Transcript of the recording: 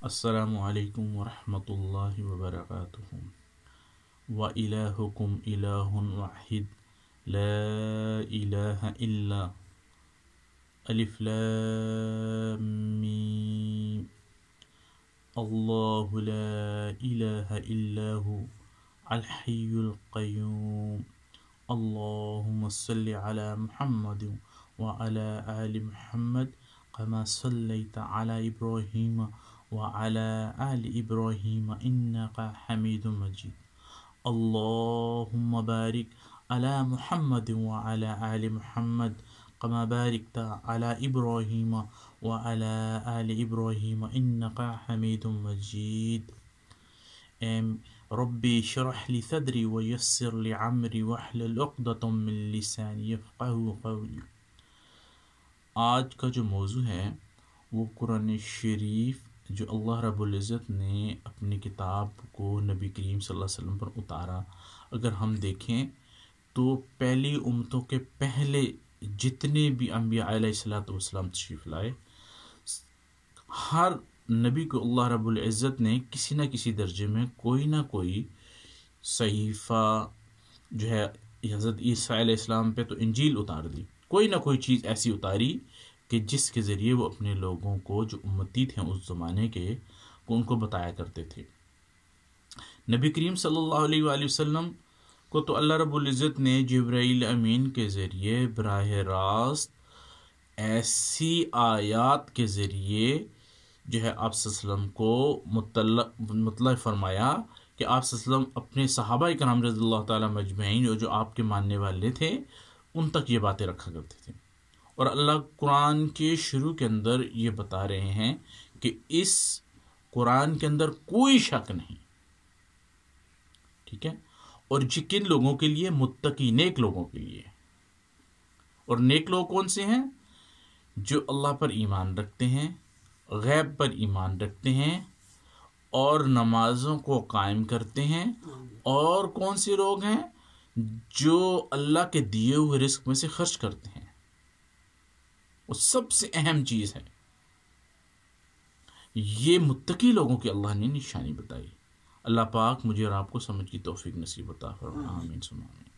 السلام عليكم ورحمة الله وبركاته وإلهكم إله واحد لا إله إلا ألف لام الله لا إله إلا هو الحي القيوم اللهم صل على محمد وعلى آل محمد كما صليت على إبراهيم وعلى آل إبراهيم إنك حميد مجيد اللهم بارك على محمد وعلى آل محمد كما باركت على إبراهيم وعلى آل إبراهيم إنك حميد مجيد ربي اشرح لي صدري ويسر لي عمري واحلل عقدة من لساني يفقه قولي آج کا جو موضوع ہے وہ قرآن شریف جو اللہ رب العزت نے اپنی کتاب کو نبی کریم صلی اللہ علیہ وسلم پر اتارا اگر ہم دیکھیں تو پہلی امتوں کے پہلے جتنے بھی انبیاء علیہ والسلام تشریف لائے ہر نبی کو اللہ رب العزت نے کسی نہ کسی درجے میں کوئی نہ کوئی صحیفہ جو ہے حضرت عیسیٰ علیہ السلام پہ تو انجیل اتار دی کوئی نہ کوئی چیز ایسی اتاری کہ جس کے ذریعے وہ اپنے لوگوں کو جو امتی تھے اس زمانے کے کو ان کو بتایا کرتے تھے نبی کریم صلی اللہ علیہ وآلہ وسلم کو تو اللہ رب العزت نے جبرائیل امین کے ذریعے براہ راست ایسی آیات کے ذریعے جو ہے آپ وسلم کو مطلع مطلع فرمایا کہ آپ وسلم اپنے صحابہ کرام رضی اللہ تعالیٰ مجمعین اور جو آپ کے ماننے والے تھے ان تک یہ باتیں رکھا کرتے تھے اور اللہ قرآن کے شروع کے اندر یہ بتا رہے ہیں کہ اس قرآن کے اندر کوئی شک نہیں ٹھیک ہے اور جی کن لوگوں کے لیے متقی نیک لوگوں کے لیے اور نیک لوگ کون سے ہیں جو اللہ پر ایمان رکھتے ہیں غیب پر ایمان رکھتے ہیں اور نمازوں کو قائم کرتے ہیں اور کون سے لوگ ہیں جو اللہ کے دیے ہوئے رزق میں سے خرچ کرتے ہیں وہ سب سے اہم چیز ہے یہ متقی لوگوں کے اللہ نے نشانی بتائی اللہ پاک مجھے اور آپ کو سمجھ کی توفیق نصیب فرمائے آمین سمائے